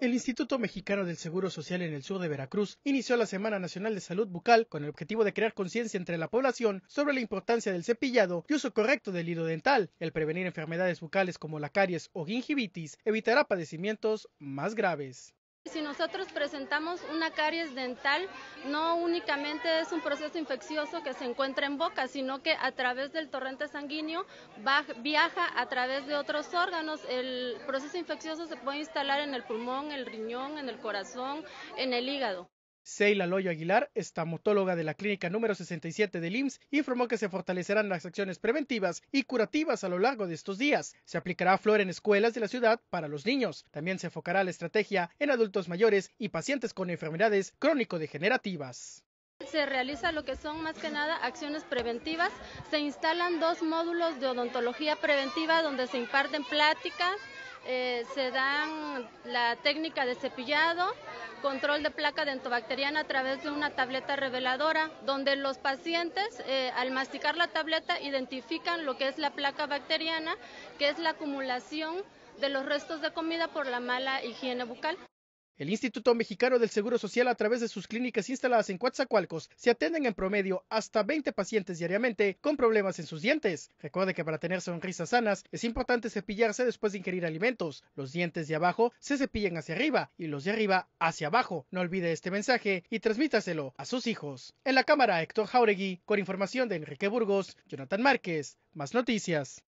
El Instituto Mexicano del Seguro Social en el sur de Veracruz inició la Semana Nacional de Salud Bucal con el objetivo de crear conciencia entre la población sobre la importancia del cepillado y uso correcto del hilo dental. El prevenir enfermedades bucales como la caries o gingivitis evitará padecimientos más graves. Si nosotros presentamos una caries dental, no únicamente es un proceso infeccioso que se encuentra en boca, sino que a través del torrente sanguíneo viaja a través de otros órganos. El proceso infeccioso se puede instalar en el pulmón, el riñón, en el corazón, en el hígado. Seila Loyo Aguilar, estamotóloga de la clínica número 67 del IMSS, informó que se fortalecerán las acciones preventivas y curativas a lo largo de estos días. Se aplicará flor en escuelas de la ciudad para los niños. También se enfocará la estrategia en adultos mayores y pacientes con enfermedades crónico-degenerativas. Se realiza lo que son más que nada acciones preventivas. Se instalan dos módulos de odontología preventiva donde se imparten pláticas, eh, se dan la técnica de cepillado, control de placa dentobacteriana a través de una tableta reveladora, donde los pacientes eh, al masticar la tableta identifican lo que es la placa bacteriana, que es la acumulación de los restos de comida por la mala higiene bucal. El Instituto Mexicano del Seguro Social, a través de sus clínicas instaladas en Coatzacoalcos, se atenden en promedio hasta 20 pacientes diariamente con problemas en sus dientes. Recuerde que para tener sonrisas sanas es importante cepillarse después de ingerir alimentos. Los dientes de abajo se cepillan hacia arriba y los de arriba hacia abajo. No olvide este mensaje y transmítaselo a sus hijos. En la cámara, Héctor Jauregui, con información de Enrique Burgos, Jonathan Márquez. Más noticias.